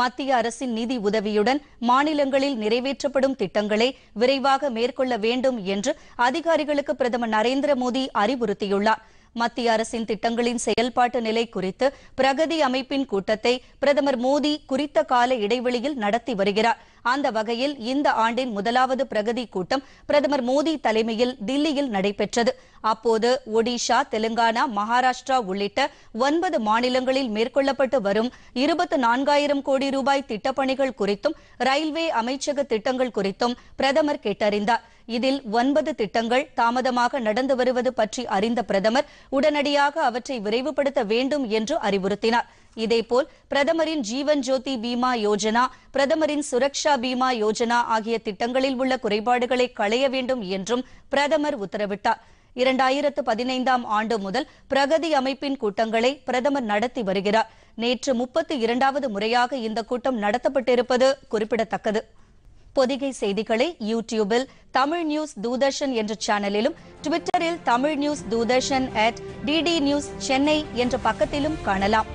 மத்திய அரசின் நிதி உதவியுடன் மாநிலங்களில் நிறைவேற்றப்படும் திட்டங்களை விரைவாக மேற்கொள்ள வேண்டும் என்று அதிகாரிகளுக்கு பிரதமர் நரேந்திர மோடி அறிவுறுத்தியுள்ளார் மத்திய அரசின் திட்டங்களின் செயல்பாட்டு நிலை குறித்து பிரகதி அமைப்பின் கூட்டத்தை பிரதமர் மோடி குறித்த கால இடைவெளியில் நடத்தி வருகிறார் அந்த வகையில் இந்த ஆண்டின் முதலாவது பிரகதி கூட்டம் பிரதமர் மோடி தலைமையில் தில்லியில் நடைபெற்றது அப்போது ஒடிஷா தெலுங்கானா மகாராஷ்டிரா உள்ளிட்ட ஒன்பது மாநிலங்களில் மேற்கொள்ளப்பட்டு வரும் இருபத்தி நான்காயிரம் கோடி ரூபாய் திட்டப்பணிகள் குறித்தும் ரயில்வே அமைச்சக திட்டங்கள் குறித்தும் பிரதமர் கேட்டறிந்தார் இதில் ஒன்பது திட்டங்கள் தாமதமாக நடந்து வருவது பற்றி அறிந்த பிரதமர் உடனடியாக அவற்றை விரைவுபடுத்த வேண்டும் என்று அறிவுறுத்தினார் இதேபோல் பிரதமரின் ஜீவன் ஜோதி பீமா யோஜனா பிரதமரின் சுரக்ஷா பீமா யோஜனா ஆகிய திட்டங்களில் உள்ள குறைபாடுகளை களைய வேண்டும் என்றும் பிரதமர் உத்தரவிட்டார் இரண்டாயிரத்து பதினைந்தாம் ஆண்டு முதல் பிரகதி அமைப்பின் கூட்டங்களை பிரதமர் நடத்தி வருகிறார் நேற்று முப்பத்தி இரண்டாவது முறையாக இந்த கூட்டம் நடத்தப்பட்டிருப்பது குறிப்பிடத்தக்கது பொதிகை செய்திகளை யூ டியூபில் தமிழ் நியூஸ் தூதர்ஷன் என்ற சேனலிலும் ட்விட்டரில் Tamil news Doordarshan at DD news Chennai என்ற பக்கத்திலும் காணலாம்